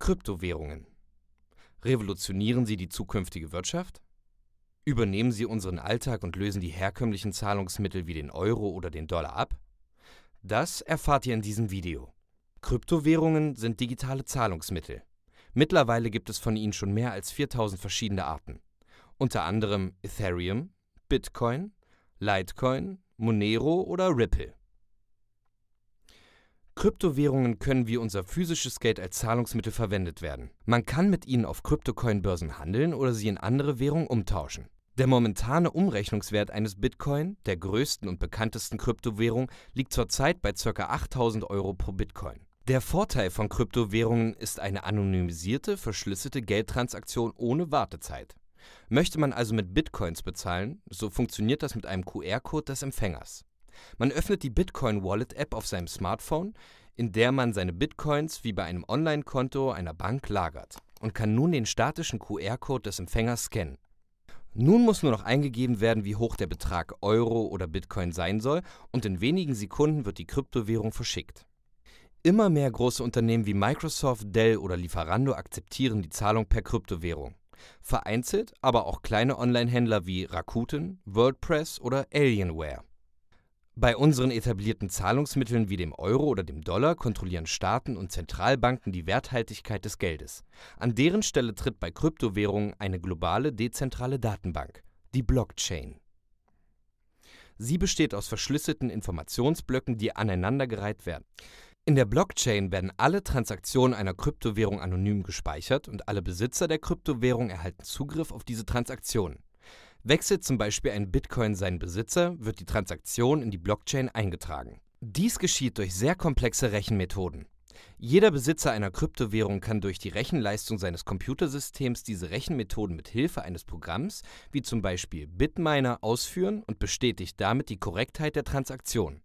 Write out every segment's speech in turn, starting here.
Kryptowährungen. Revolutionieren sie die zukünftige Wirtschaft? Übernehmen sie unseren Alltag und lösen die herkömmlichen Zahlungsmittel wie den Euro oder den Dollar ab? Das erfahrt ihr in diesem Video. Kryptowährungen sind digitale Zahlungsmittel. Mittlerweile gibt es von ihnen schon mehr als 4000 verschiedene Arten. Unter anderem Ethereum, Bitcoin, Litecoin, Monero oder Ripple. Kryptowährungen können wie unser physisches Geld als Zahlungsmittel verwendet werden. Man kann mit ihnen auf Kryptocoin-Börsen handeln oder sie in andere Währungen umtauschen. Der momentane Umrechnungswert eines Bitcoin, der größten und bekanntesten Kryptowährung, liegt zurzeit bei ca. 8000 Euro pro Bitcoin. Der Vorteil von Kryptowährungen ist eine anonymisierte, verschlüsselte Geldtransaktion ohne Wartezeit. Möchte man also mit Bitcoins bezahlen, so funktioniert das mit einem QR-Code des Empfängers. Man öffnet die Bitcoin Wallet App auf seinem Smartphone, in der man seine Bitcoins wie bei einem Online-Konto einer Bank lagert und kann nun den statischen QR-Code des Empfängers scannen. Nun muss nur noch eingegeben werden, wie hoch der Betrag Euro oder Bitcoin sein soll, und in wenigen Sekunden wird die Kryptowährung verschickt. Immer mehr große Unternehmen wie Microsoft, Dell oder Lieferando akzeptieren die Zahlung per Kryptowährung. Vereinzelt aber auch kleine Online-Händler wie Rakuten, WordPress oder Alienware. Bei unseren etablierten Zahlungsmitteln wie dem Euro oder dem Dollar kontrollieren Staaten und Zentralbanken die Werthaltigkeit des Geldes. An deren Stelle tritt bei Kryptowährungen eine globale dezentrale Datenbank, die Blockchain. Sie besteht aus verschlüsselten Informationsblöcken, die aneinandergereiht werden. In der Blockchain werden alle Transaktionen einer Kryptowährung anonym gespeichert und alle Besitzer der Kryptowährung erhalten Zugriff auf diese Transaktionen. Wechselt zum Beispiel ein Bitcoin seinen Besitzer, wird die Transaktion in die Blockchain eingetragen. Dies geschieht durch sehr komplexe Rechenmethoden. Jeder Besitzer einer Kryptowährung kann durch die Rechenleistung seines Computersystems diese Rechenmethoden mit Hilfe eines Programms, wie zum Beispiel Bitminer, ausführen und bestätigt damit die Korrektheit der Transaktion.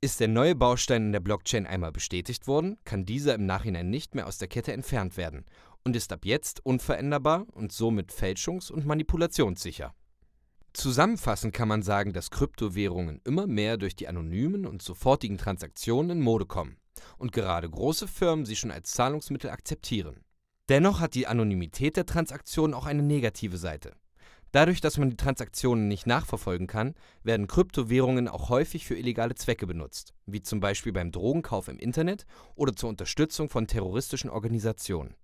Ist der neue Baustein in der Blockchain einmal bestätigt worden, kann dieser im Nachhinein nicht mehr aus der Kette entfernt werden und ist ab jetzt unveränderbar und somit fälschungs- und manipulationssicher. Zusammenfassend kann man sagen, dass Kryptowährungen immer mehr durch die anonymen und sofortigen Transaktionen in Mode kommen und gerade große Firmen sie schon als Zahlungsmittel akzeptieren. Dennoch hat die Anonymität der Transaktionen auch eine negative Seite. Dadurch, dass man die Transaktionen nicht nachverfolgen kann, werden Kryptowährungen auch häufig für illegale Zwecke benutzt, wie zum Beispiel beim Drogenkauf im Internet oder zur Unterstützung von terroristischen Organisationen.